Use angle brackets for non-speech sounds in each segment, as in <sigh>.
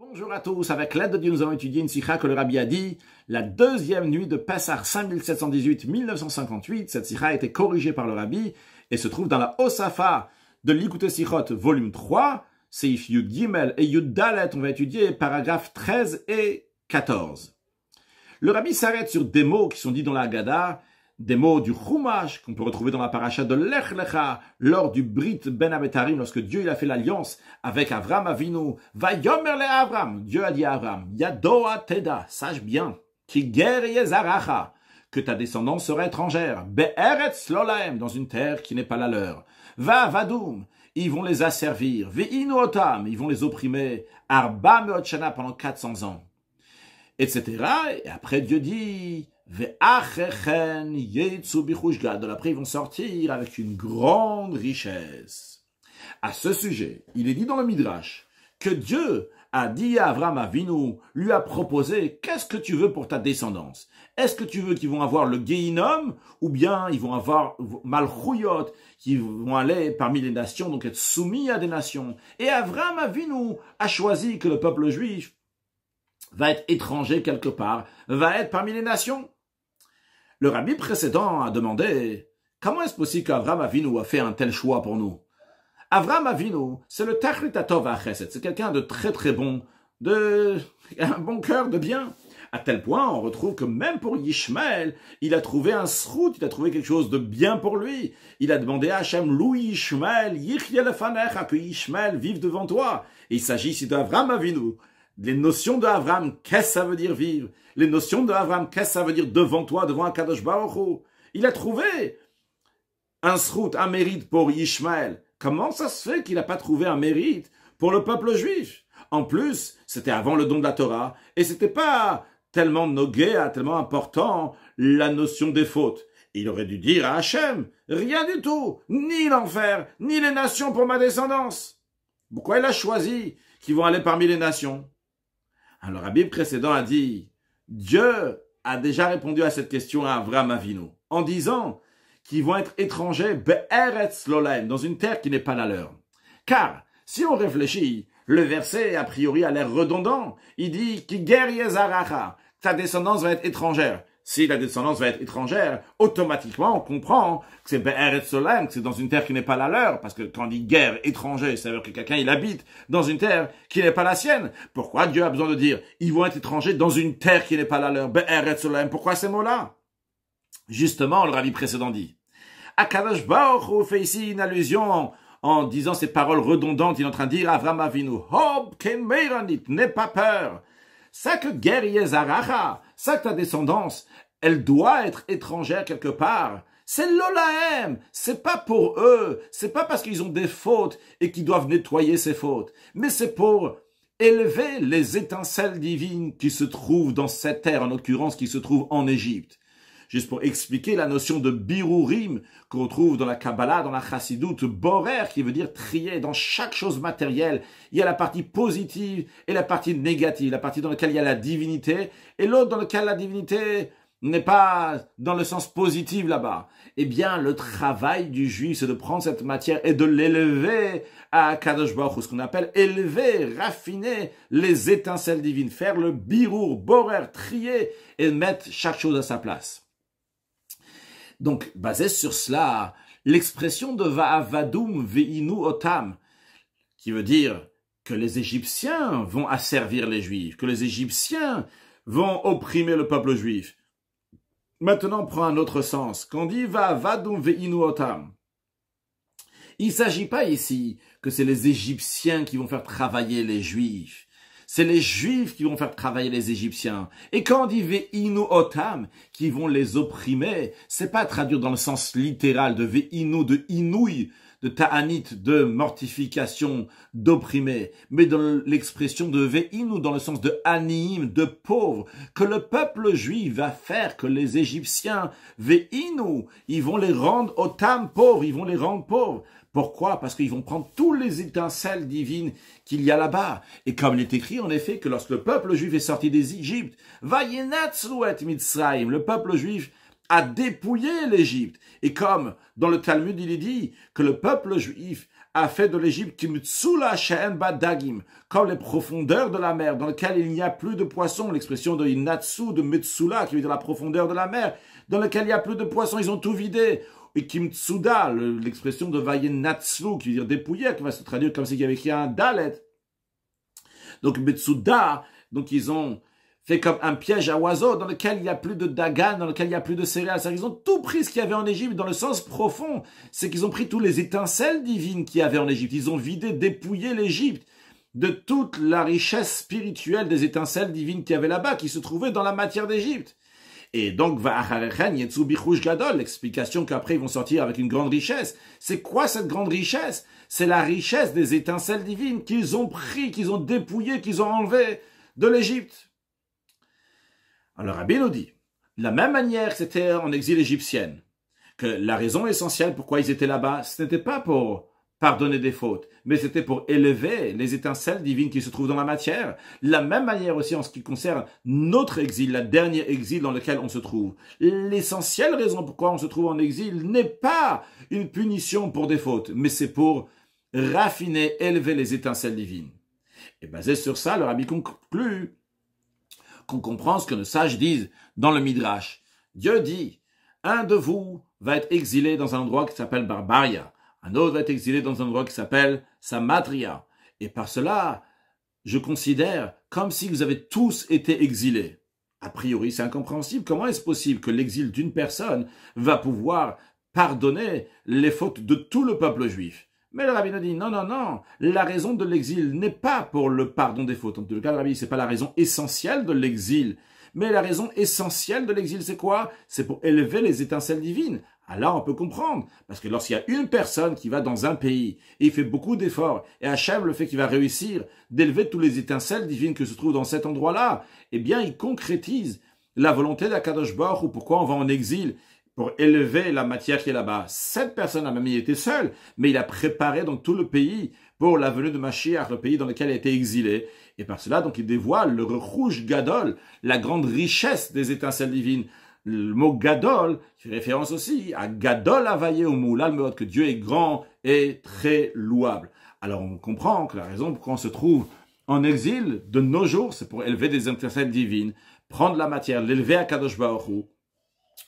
Bonjour à tous, avec l'aide de Dieu nous avons étudié une sikha que le Rabbi a dit la deuxième nuit de Pessar 5718-1958. Cette sikha a été corrigée par le Rabbi et se trouve dans la Osafa de l'Ikute Sichot volume 3, Seif Yud Gimel et Yud Dalet, on va étudier paragraphes 13 et 14. Le Rabbi s'arrête sur des mots qui sont dits dans la Haggadah des mots du Chumash qu'on peut retrouver dans la paracha de Lech lors du Brit Ben Abetarim lorsque Dieu il a fait l'alliance avec Avram Avinu. Va yomer le Avram, Dieu a dit à Avram, Yadoa Teda, sache bien, qui Yezaracha, que ta descendance sera étrangère, Be'eretz Slolaem, dans une terre qui n'est pas la leur. Va vadum ils vont les asservir, Ve'inu Otam, ils vont les opprimer, Arba Meotchana pendant 400 ans, etc. Et après Dieu dit, de Après, ils vont sortir avec une grande richesse. À ce sujet, il est dit dans le Midrash que Dieu a dit à Avram Avinu, lui a proposé, qu'est-ce que tu veux pour ta descendance Est-ce que tu veux qu'ils vont avoir le Gehinom ou bien ils vont avoir Malchouyot, qui vont aller parmi les nations, donc être soumis à des nations Et Avram Avinu a choisi que le peuple juif va être étranger quelque part, va être parmi les nations. Le rabbi précédent a demandé Comment est-ce possible qu'Avram Avinu a fait un tel choix pour nous Avram Avinu, c'est le Tachritatov et c'est quelqu'un de très très bon, de <laughs> un bon cœur, de bien. À tel point, on retrouve que même pour Yishmael, il a trouvé un srout, il a trouvé quelque chose de bien pour lui. Il a demandé à Hachem, Louis Yishmael, à que Yishmael vive devant toi. il s'agit ici d'Avram Avinu les notions de qu'est-ce que ça veut dire vivre Les notions de qu'est-ce que ça veut dire devant toi, devant un Kadosh Il a trouvé un srout, un mérite pour Ishmaël. Comment ça se fait qu'il n'a pas trouvé un mérite pour le peuple juif En plus, c'était avant le don de la Torah et ce n'était pas tellement nogué, hein, tellement important la notion des fautes. Il aurait dû dire à Hachem, rien du tout, ni l'enfer, ni les nations pour ma descendance. Pourquoi il a choisi qu'ils vont aller parmi les nations alors Bible précédent a dit, Dieu a déjà répondu à cette question à Avram Avinu en disant qu'ils vont être étrangers be'eretz lolaim, dans une terre qui n'est pas la leur. Car, si on réfléchit, le verset, a priori, a l'air redondant. Il dit, ki ta descendance va être étrangère si la descendance va être étrangère, automatiquement on comprend que c'est Be'eret Solem, que c'est dans une terre qui n'est pas la leur, parce que quand on dit guerre étranger, ça veut dire que quelqu'un il habite dans une terre qui n'est pas la sienne. Pourquoi Dieu a besoin de dire ils vont être étrangers dans une terre qui n'est pas la leur Be'eret Solem, pourquoi ces mots-là Justement, le ravi précédent dit. Akadosh Baruch fait ici une allusion en disant ces paroles redondantes, il est en train de dire Avram Avinu, Hob Kemeranit, n'aie pas peur que guerrier ça que ta descendance, elle doit être étrangère quelque part. C'est l'Olahem, c'est pas pour eux, c'est pas parce qu'ils ont des fautes et qu'ils doivent nettoyer ces fautes, mais c'est pour élever les étincelles divines qui se trouvent dans cette terre, en l'occurrence qui se trouve en Égypte juste pour expliquer la notion de birurim qu'on retrouve dans la Kabbalah, dans la Chassidoute, borer qui veut dire trier. Dans chaque chose matérielle, il y a la partie positive et la partie négative, la partie dans laquelle il y a la divinité et l'autre dans laquelle la divinité n'est pas dans le sens positif là-bas. Eh bien, le travail du juif, c'est de prendre cette matière et de l'élever à Kadosh Baruch ce qu'on appelle élever, raffiner les étincelles divines, faire le Birur, borer, trier et mettre chaque chose à sa place. Donc, basé sur cela, l'expression de Va'avadum ve'inu otam, qui veut dire que les Égyptiens vont asservir les Juifs, que les Égyptiens vont opprimer le peuple juif. Maintenant, prend un autre sens. Quand on dit Va'avadum ve'inu otam, il ne s'agit pas ici que c'est les Égyptiens qui vont faire travailler les Juifs. C'est les Juifs qui vont faire travailler les Égyptiens. Et quand on dit Ve'inu otam, qui vont les opprimer, c'est pas traduire dans le sens littéral de Ve'inu, de inouï, de ta'anit, de mortification, d'opprimé, mais dans l'expression de ve'inu, dans le sens de anim, de pauvre, que le peuple juif va faire, que les Égyptiens ve'inu, ils vont les rendre au tam pauvres, ils vont les rendre pauvres. Pourquoi Parce qu'ils vont prendre tous les étincelles divines qu'il y a là-bas. Et comme il est écrit en effet que lorsque le peuple juif est sorti des d'Égypte, le peuple juif a dépouillé l'Égypte. Et comme dans le Talmud, il est dit que le peuple juif a fait de l'Égypte Dagim, comme les profondeurs de la mer, dans lesquelles il n'y a plus de poissons, l'expression de Inatsu, de Metsula, qui veut dire la profondeur de la mer, dans lesquelles il n'y a plus de poissons, ils ont tout vidé. Et Kimtsuda, l'expression de Vayenatsu, qui veut dire dépouiller, qui va se traduire comme s'il y avait écrit un Dalet. Donc Metsuda, donc ils ont c'est comme un piège à oiseaux dans lequel il n'y a plus de dagan, dans lequel il n'y a plus de céréales. Ils ont tout pris ce qu'il y avait en Égypte dans le sens profond. C'est qu'ils ont pris toutes les étincelles divines qu'il y avait en Égypte. Ils ont vidé, dépouillé l'Égypte de toute la richesse spirituelle des étincelles divines qu'il y avait là-bas, qui se trouvaient dans la matière d'Égypte. Et donc, gadol, l'explication qu'après ils vont sortir avec une grande richesse. C'est quoi cette grande richesse? C'est la richesse des étincelles divines qu'ils ont pris, qu'ils ont dépouillé, qu'ils ont enlevé de l'Égypte. Alors Rabbi nous dit, de la même manière c'était en exil égyptienne, que la raison essentielle pourquoi ils étaient là-bas, ce n'était pas pour pardonner des fautes, mais c'était pour élever les étincelles divines qui se trouvent dans la matière. La même manière aussi en ce qui concerne notre exil, la dernier exil dans lequel on se trouve. L'essentielle raison pourquoi on se trouve en exil n'est pas une punition pour des fautes, mais c'est pour raffiner, élever les étincelles divines. Et basé sur ça, le rabbi conclut qu'on comprend ce que nos sages disent dans le Midrash. Dieu dit, un de vous va être exilé dans un endroit qui s'appelle Barbaria, un autre va être exilé dans un endroit qui s'appelle Samatria. Et par cela, je considère comme si vous avez tous été exilés. A priori, c'est incompréhensible. Comment est-ce possible que l'exil d'une personne va pouvoir pardonner les fautes de tout le peuple juif mais le rabbin dit non, non, non, la raison de l'exil n'est pas pour le pardon des fautes. En tout cas, le rabbin, c'est pas la raison essentielle de l'exil. Mais la raison essentielle de l'exil, c'est quoi C'est pour élever les étincelles divines. Alors on peut comprendre, parce que lorsqu'il y a une personne qui va dans un pays, et il fait beaucoup d'efforts, et achève le fait qu'il va réussir d'élever toutes les étincelles divines que se trouvent dans cet endroit-là, eh bien il concrétise la volonté d'Akadosh Baruch ou pourquoi on va en exil pour élever la matière qui est là-bas. Cette personne a même été seule, mais il a préparé donc tout le pays pour la venue de Mashiach, le pays dans lequel il a été exilé. Et par cela, donc, il dévoile le rouge gadol, la grande richesse des étincelles divines. Le mot gadol fait référence aussi à gadol availlé au moulal que Dieu est grand et très louable. Alors, on comprend que la raison pour qu'on se trouve en exil de nos jours, c'est pour élever des étincelles divines, prendre la matière, l'élever à Kadosh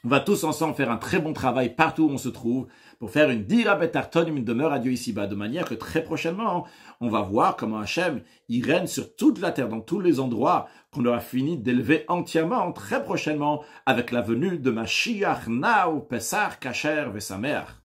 on va tous ensemble faire un très bon travail partout où on se trouve pour faire une et une demeure à Dieu ici-bas, de manière que très prochainement, on va voir comment Hachem, il règne sur toute la terre, dans tous les endroits qu'on aura fini d'élever entièrement, très prochainement, avec la venue de Mashiach Nao Pesar Kacher mère.